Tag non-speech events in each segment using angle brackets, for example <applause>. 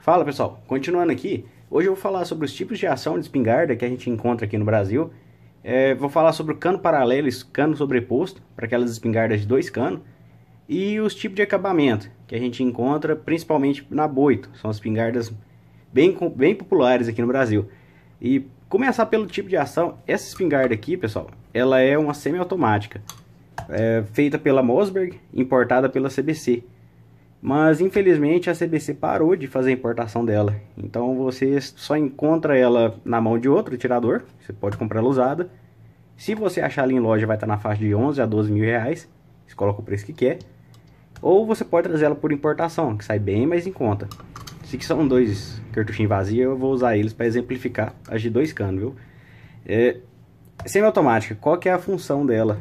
Fala pessoal, continuando aqui, hoje eu vou falar sobre os tipos de ação de espingarda que a gente encontra aqui no Brasil. É, vou falar sobre o cano paralelo e cano sobreposto, para aquelas espingardas de dois canos, e os tipos de acabamento que a gente encontra principalmente na boito, são as espingardas bem, bem populares aqui no Brasil. E começar pelo tipo de ação, essa espingarda aqui, pessoal, ela é uma semiautomática, é, feita pela Mosberg, importada pela CBC. Mas infelizmente a CBC parou de fazer a importação dela. Então você só encontra ela na mão de outro tirador. Você pode comprar ela usada. Se você achar ela em loja, vai estar na faixa de 11 a 12 mil reais. Você coloca o preço que quer. Ou você pode trazer ela por importação, que sai bem mais em conta. Se que são dois cartuchinhos vazios, eu vou usar eles para exemplificar as de dois canos, viu? É, semiautomática, qual que é a função dela?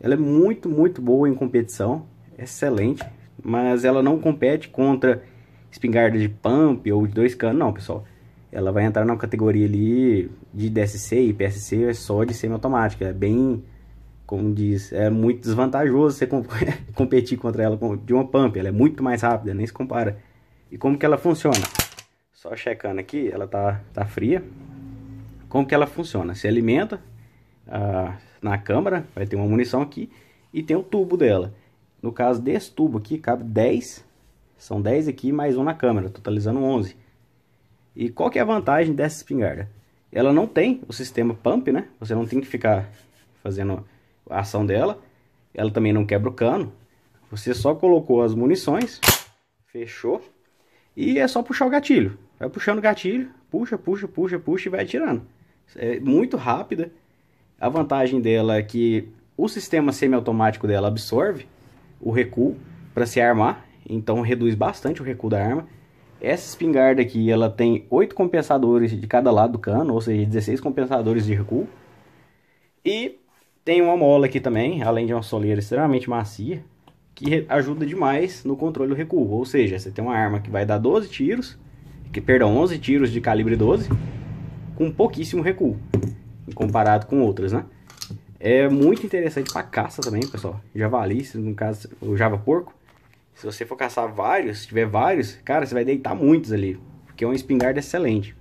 Ela é muito, muito boa em competição. Excelente, mas ela não compete contra espingarda de pump ou de dois canos, não, pessoal. Ela vai entrar na categoria ali de DSC e PSC é só de semiautomática. É bem, como diz, é muito desvantajoso você <laughs> competir contra ela de uma pump. Ela é muito mais rápida, nem se compara. E como que ela funciona? Só checando aqui, ela tá, tá fria. Como que ela funciona? Se alimenta ah, na câmara, vai ter uma munição aqui e tem o tubo dela. No caso desse tubo aqui, cabe 10. São 10 aqui, mais um na câmera, totalizando 11. E qual que é a vantagem dessa espingarda? Ela não tem o sistema pump, né? Você não tem que ficar fazendo a ação dela. Ela também não quebra o cano. Você só colocou as munições, fechou, e é só puxar o gatilho. Vai puxando o gatilho, puxa, puxa, puxa, puxa e vai atirando. É muito rápida. A vantagem dela é que o sistema semiautomático dela absorve, o recuo para se armar, então reduz bastante o recuo da arma. Essa espingarda aqui, ela tem 8 compensadores de cada lado do cano, ou seja, 16 compensadores de recuo. E tem uma mola aqui também, além de uma soleira extremamente macia, que ajuda demais no controle do recuo. Ou seja, você tem uma arma que vai dar 12 tiros, que perdão, 11 tiros de calibre 12, com pouquíssimo recuo, comparado com outras, né? É muito interessante para caça também, pessoal. Javali, no caso, o Java Porco. Se você for caçar vários, se tiver vários, cara, você vai deitar muitos ali. Porque é uma espingarda excelente.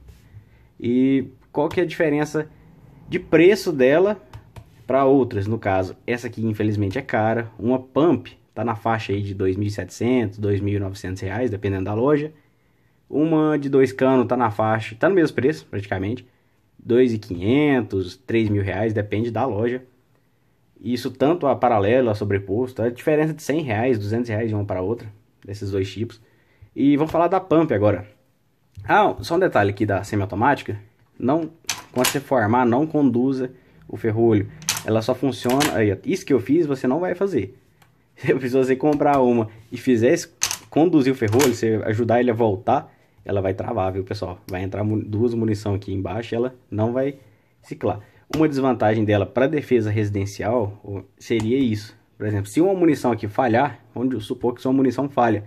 E qual que é a diferença de preço dela para outras? No caso, essa aqui infelizmente é cara. Uma Pump tá na faixa aí de 2.700, 2.900 reais, dependendo da loja. Uma de dois canos tá na faixa, tá no mesmo preço praticamente. 2.500, 3.000 reais, depende da loja. Isso tanto a paralelo, a sobreposto, a diferença de 100 reais, 200 reais de uma para outra, desses dois tipos. E vamos falar da pump agora. Ah, só um detalhe aqui da semiautomática. Não, quando você formar, não conduza o ferrolho. Ela só funciona, aí, isso que eu fiz, você não vai fazer. Se <laughs> você comprar uma e fizer conduzir o ferrolho, você ajudar ele a voltar, ela vai travar, viu, pessoal? Vai entrar duas munição aqui embaixo, ela não vai ciclar. Uma desvantagem dela para defesa residencial seria isso. Por exemplo, se uma munição aqui falhar, vamos supor que sua munição falha.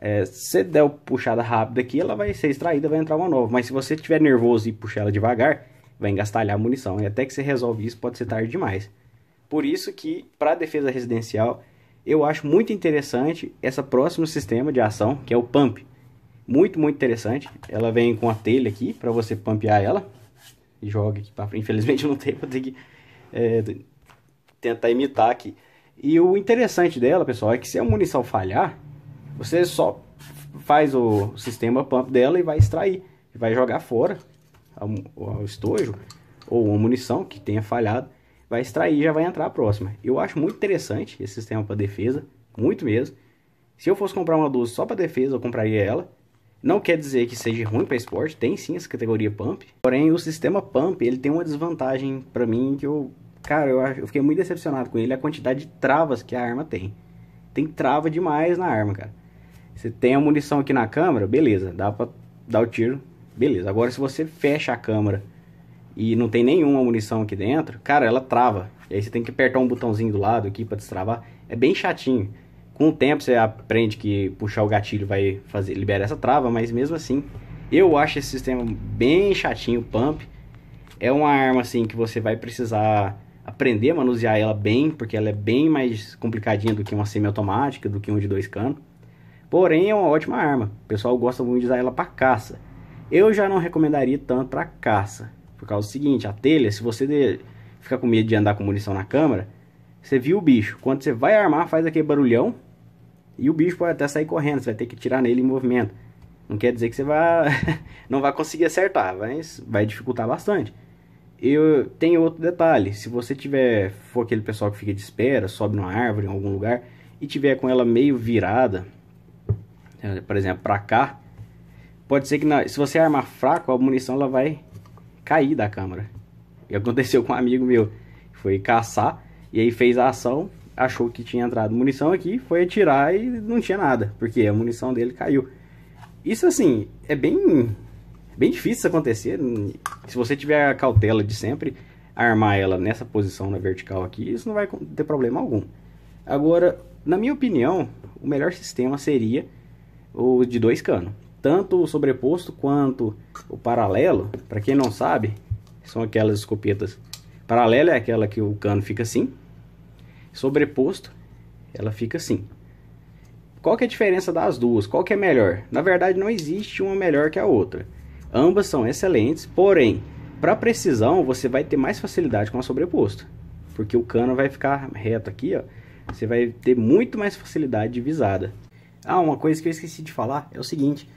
É, se der uma puxada rápida aqui, ela vai ser extraída, vai entrar uma nova. Mas se você estiver nervoso e puxar ela devagar, vai engastalhar a munição. E até que você resolve isso, pode ser tarde demais. Por isso que, para defesa residencial, eu acho muito interessante essa próximo sistema de ação, que é o pump. Muito, muito interessante. Ela vem com a telha aqui, para você pumpear ela joga aqui para frente. Infelizmente não tem, vou ter que é, tentar imitar aqui. E o interessante dela, pessoal, é que se a munição falhar, você só faz o sistema pump dela e vai extrair. Vai jogar fora o estojo ou a munição que tenha falhado, vai extrair e já vai entrar a próxima. Eu acho muito interessante esse sistema para defesa, muito mesmo. Se eu fosse comprar uma 12 só para defesa, eu compraria ela. Não quer dizer que seja ruim para esporte, tem sim essa categoria pump. Porém, o sistema pump, ele tem uma desvantagem para mim que eu, cara, eu, eu fiquei muito decepcionado com ele, a quantidade de travas que a arma tem. Tem trava demais na arma, cara. Você tem a munição aqui na câmera, beleza, dá para dar o tiro, beleza. Agora se você fecha a câmera e não tem nenhuma munição aqui dentro, cara, ela trava. E aí você tem que apertar um botãozinho do lado aqui para destravar. É bem chatinho. Com o tempo você aprende que puxar o gatilho vai fazer liberar essa trava, mas mesmo assim, eu acho esse sistema bem chatinho, pump. É uma arma assim que você vai precisar aprender a manusear ela bem, porque ela é bem mais complicadinha do que uma semiautomática, do que um de dois canos. Porém, é uma ótima arma. O pessoal gosta muito de usar ela para caça. Eu já não recomendaria tanto para caça, por causa do seguinte, a telha, se você ficar com medo de andar com munição na câmera, você viu o bicho. Quando você vai armar, faz aquele barulhão, e o bicho pode até sair correndo, você vai ter que tirar nele em movimento. Não quer dizer que você vai, <laughs> não vai conseguir acertar, mas vai dificultar bastante. E tem outro detalhe, se você tiver, for aquele pessoal que fica de espera, sobe numa árvore em algum lugar e tiver com ela meio virada, eh, por exemplo, para cá, pode ser que se você armar fraco, a munição ela vai cair da câmera. E aconteceu com um amigo meu, foi caçar e aí fez a ação, achou que tinha entrado munição aqui, foi atirar e não tinha nada, porque a munição dele caiu. Isso assim, é bem bem difícil isso acontecer. Se você tiver a cautela de sempre armar ela nessa posição na vertical aqui, isso não vai ter problema algum. Agora, na minha opinião, o melhor sistema seria o de dois canos. Tanto o sobreposto quanto o paralelo, para quem não sabe, são aquelas escopetas. Paralelo é aquela que o cano fica assim, sobreposto, ela fica assim. Qual que é a diferença das duas? Qual que é melhor? Na verdade, não existe uma melhor que a outra. Ambas são excelentes, porém, para precisão, você vai ter mais facilidade com a sobreposta. Porque o cano vai ficar reto aqui, ó. Você vai ter muito mais facilidade de visada. Ah, uma coisa que eu esqueci de falar é o seguinte.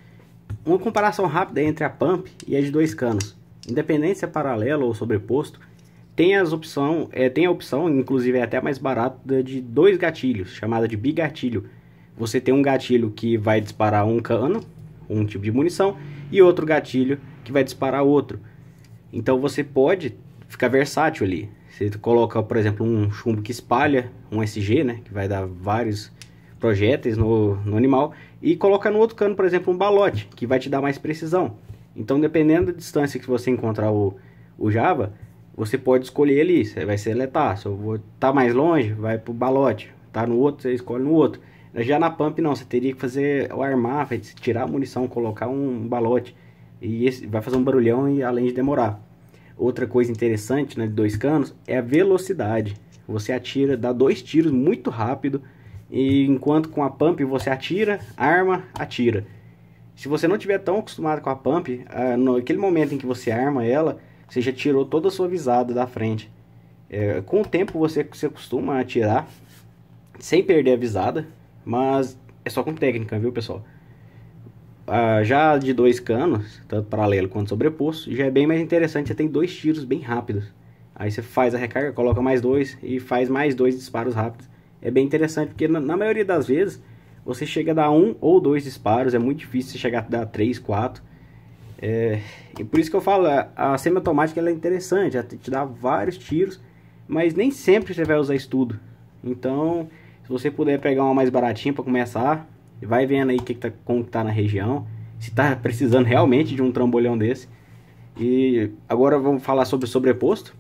Uma comparação rápida é entre a pump e a de dois canos. Independente se é paralelo ou sobreposto, tem as opção, é, tem a opção, inclusive é até mais barata, de dois gatilhos, chamada de bigatilho. Você tem um gatilho que vai disparar um cano, um tipo de munição, e outro gatilho que vai disparar outro. Então você pode ficar versátil ali. Você coloca, por exemplo, um chumbo que espalha, um SG, né, que vai dar vários projéteis no, no animal, e coloca no outro cano, por exemplo, um balote, que vai te dar mais precisão. Então, dependendo da distância que você encontrar o, o Java, você pode escolher ali, você vai seletar, se eu vou tá mais longe, vai pro balote, tá no outro, você escolhe no outro. Já na pump não, você teria que fazer o armar, tirar a munição, colocar um balote e esse vai fazer um barulhão e além de demorar. Outra coisa interessante, né, de dois canos é a velocidade. Você atira, dá dois tiros muito rápido e enquanto com a pump você atira, arma, atira. Se você não tiver tão acostumado com a pump, ah, naquele momento em que você arma ela, você já tirou toda a sua visada da frente. É, com o tempo você se acostuma a tirar sem perder a visada, mas é só com técnica, viu pessoal? Ah, já de dois canos, tanto paralelo quanto sobreposto, já é bem mais interessante, você tem dois tiros bem rápidos. Aí você faz a recarga, coloca mais dois e faz mais dois disparos rápidos. É bem interessante, porque na, na maioria das vezes você chega a dar um ou dois disparos, é muito difícil você chegar a dar três, quatro. É, e por isso que eu falo, a semiautomática ela é interessante, ela te dá vários tiros, mas nem sempre você vai usar isso tudo. Então, se você puder pegar uma mais baratinha para começar, vai vendo aí que que tá, como que tá na região, se tá <laughs> precisando realmente de um trambolhão desse. E agora vamos falar sobre sobreposto.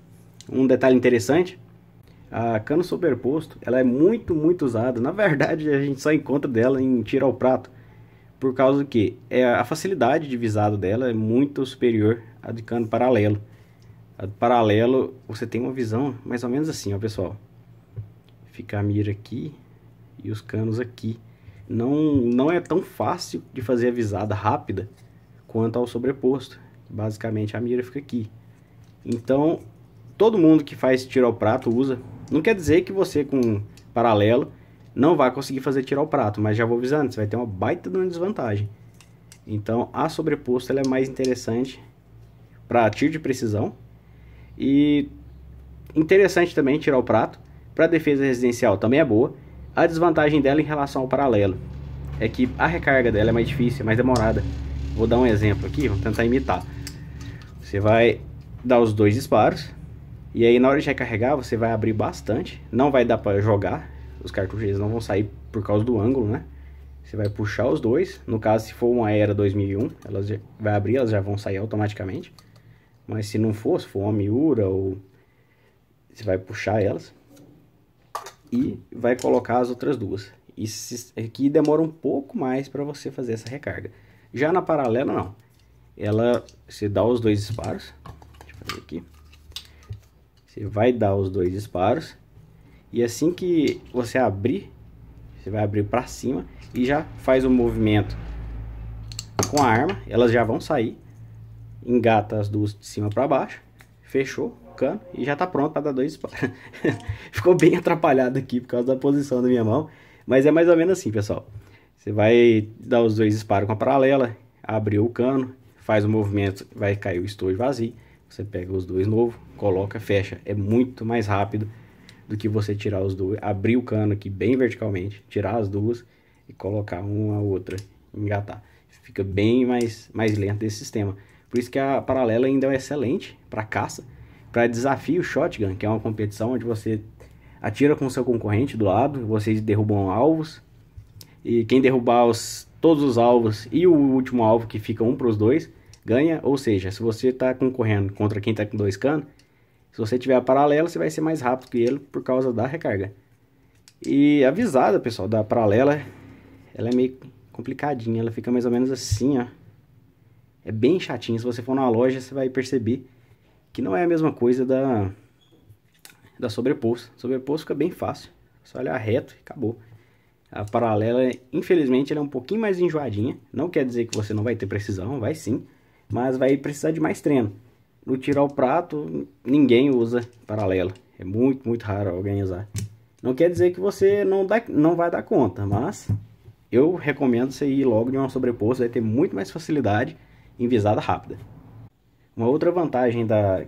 Um detalhe interessante, a cano sobreposto, ela é muito, muito usada. Na verdade, a gente só encontra dela em tiro ao prato por causa do que é, a facilidade de visado dela é muito superior à de cano paralelo. A do paralelo, você tem uma visão mais ou menos assim, ó, pessoal. Fica a mira aqui e os canos aqui. Não, não é tão fácil de fazer a visada rápida quanto ao sobreposto. Basicamente, a mira fica aqui. Então, todo mundo que faz tiro ao prato usa. Não quer dizer que você com paralelo não vai conseguir fazer tirar o prato, mas já vou avisando, você vai ter uma baita de uma desvantagem. Então a sobreposta ela é mais interessante para tiro de precisão e interessante também tirar o prato. Para defesa residencial também é boa. A desvantagem dela em relação ao paralelo é que a recarga dela é mais difícil, é mais demorada. Vou dar um exemplo aqui, vamos tentar imitar. Você vai dar os dois disparos e aí na hora de recarregar você vai abrir bastante, não vai dar para jogar, os cartuchos eles não vão sair por causa do ângulo, né? Você vai puxar os dois. No caso, se for uma era 2001, elas já, vai abrir, elas já vão sair automaticamente. Mas se não for, se for uma Miura ou você vai puxar elas e vai colocar as outras duas. Isso aqui é demora um pouco mais para você fazer essa recarga. Já na paralela não. Ela você dá os dois disparos. Deixa eu fazer aqui. Você vai dar os dois disparos e assim que você abrir, você vai abrir para cima e já faz o um movimento com a arma. Elas já vão sair. Engata as duas de cima para baixo. Fechou o cano e já está pronto para dar dois disparos. <laughs> Ficou bem atrapalhado aqui por causa da posição da minha mão. Mas é mais ou menos assim, pessoal. Você vai dar os dois disparos com a paralela, abriu o cano, faz o movimento, vai cair o estojo vazio. Você pega os dois novos, coloca, fecha. É muito mais rápido do que você tirar os dois, abrir o cano aqui bem verticalmente, tirar as duas e colocar uma outra, engatar. Fica bem mais, mais lento esse sistema. Por isso que a paralela ainda é excelente para caça, para desafio shotgun, que é uma competição onde você atira com o seu concorrente do lado, vocês derrubam alvos e quem derrubar os, todos os alvos e o último alvo que fica um para os dois ganha. Ou seja, se você está concorrendo contra quem está com dois canos se você tiver a paralela, você vai ser mais rápido que ele por causa da recarga. E avisada, pessoal, da paralela, ela é meio complicadinha. Ela fica mais ou menos assim, ó. É bem chatinho. Se você for na loja, você vai perceber que não é a mesma coisa da, da sobreposto. Sobreposto fica bem fácil. É só olhar reto e acabou. A paralela, infelizmente, ela é um pouquinho mais enjoadinha. Não quer dizer que você não vai ter precisão, vai sim. Mas vai precisar de mais treino no tirar o prato, ninguém usa paralela. É muito, muito raro alguém usar. Não quer dizer que você não, dá, não vai dar conta, mas eu recomendo você ir logo de uma sobreposta, vai ter muito mais facilidade em visada rápida. Uma outra vantagem da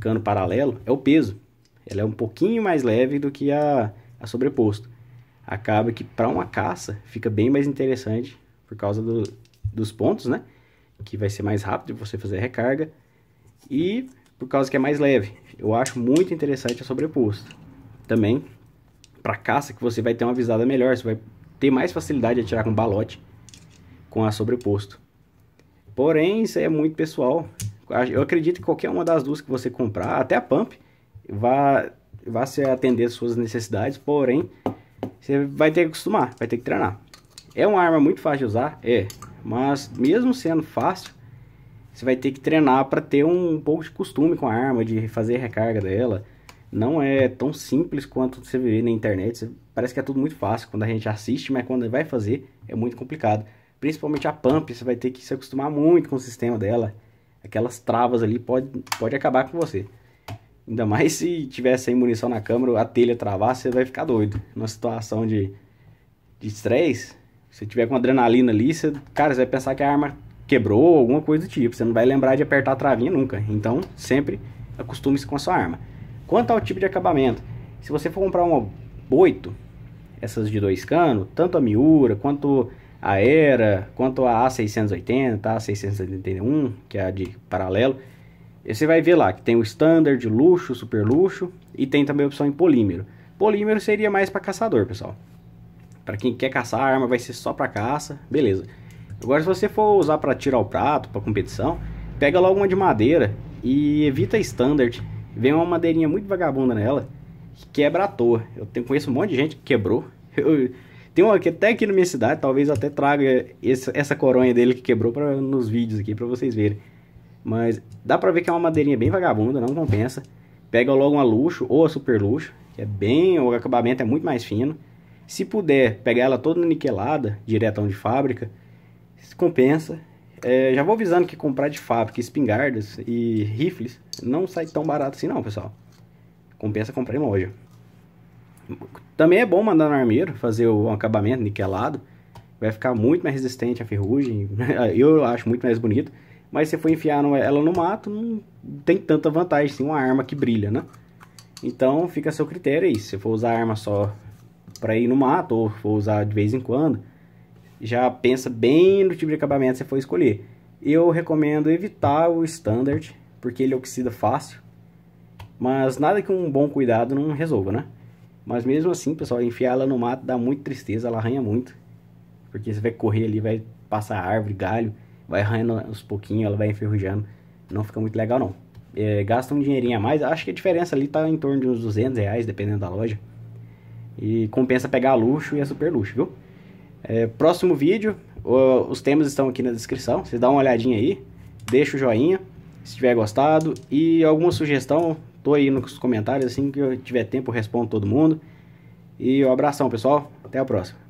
cano paralelo é o peso. Ela é um pouquinho mais leve do que a, a sobreposta. Acaba que para uma caça fica bem mais interessante por causa do, dos pontos, né? Que vai ser mais rápido você fazer a recarga e por causa que é mais leve. Eu acho muito interessante a sobreposta. Também para caça que você vai ter uma visada melhor, você vai ter mais facilidade de atirar com balote com a sobreposto. Porém, isso é muito pessoal. Eu acredito que qualquer uma das duas que você comprar, até a pump, vai vai se atender às suas necessidades, porém, você vai ter que acostumar, vai ter que treinar. É uma arma muito fácil de usar? É, mas mesmo sendo fácil, você vai ter que treinar para ter um pouco de costume com a arma, de fazer recarga dela. Não é tão simples quanto você vê na internet. Parece que é tudo muito fácil quando a gente assiste, mas quando vai fazer é muito complicado. Principalmente a pump, você vai ter que se acostumar muito com o sistema dela. Aquelas travas ali pode, pode acabar com você. Ainda mais se tiver sem munição na câmera, a telha travar, você vai ficar doido. Numa situação de, de estresse, se tiver com adrenalina ali, você, cara, você vai pensar que a arma quebrou, alguma coisa do tipo. Você não vai lembrar de apertar a travinha nunca. Então, sempre acostume-se com a sua arma. Quanto ao tipo de acabamento, se você for comprar uma 8, essas de dois canos, tanto a Miura quanto a Era, quanto a A680, a 681, que é a de paralelo, você vai ver lá que tem o standard, luxo, super luxo e tem também a opção em polímero. Polímero seria mais para caçador, pessoal. Para quem quer caçar, a arma vai ser só para caça, beleza. Agora, se você for usar para tirar o prato, para competição, pega logo uma de madeira e evita standard. Vem uma madeirinha muito vagabunda nela, que quebra à toa. Eu tenho, conheço um monte de gente que quebrou. <laughs> Eu, tem uma até aqui na minha cidade, talvez até traga esse, essa coronha dele que quebrou pra, nos vídeos aqui para vocês verem. Mas dá pra ver que é uma madeirinha bem vagabunda, não compensa. Pega logo uma luxo ou a super luxo, que é bem. O acabamento é muito mais fino. Se puder, pegar ela toda niquelada, direto de fábrica compensa. É, já vou avisando que comprar de fábrica espingardas e rifles não sai tão barato assim não, pessoal. Compensa comprar em loja. Também é bom mandar no armeiro, fazer o acabamento niquelado. Vai ficar muito mais resistente à ferrugem. <laughs> Eu acho muito mais bonito. Mas se você for enfiar ela no mato, não tem tanta vantagem, tem uma arma que brilha, né? Então fica a seu critério aí. Se for usar a arma só para ir no mato, ou for usar de vez em quando, já pensa bem no tipo de acabamento que você for escolher. Eu recomendo evitar o standard, porque ele oxida fácil. Mas nada que um bom cuidado não resolva, né? Mas mesmo assim, pessoal, enfiar ela no mato dá muito tristeza, ela arranha muito. Porque você vai correr ali, vai passar árvore, galho, vai arranhando uns pouquinhos, ela vai enferrujando. Não fica muito legal, não. É, gasta um dinheirinho a mais, acho que a diferença ali tá em torno de uns 200 reais, dependendo da loja. E compensa pegar a luxo e a é super luxo, viu? É, próximo vídeo, o, os temas estão aqui na descrição, você dá uma olhadinha aí, deixa o joinha se tiver gostado e alguma sugestão, tô aí nos comentários, assim que eu tiver tempo eu respondo todo mundo. E um abração, pessoal, até a próxima.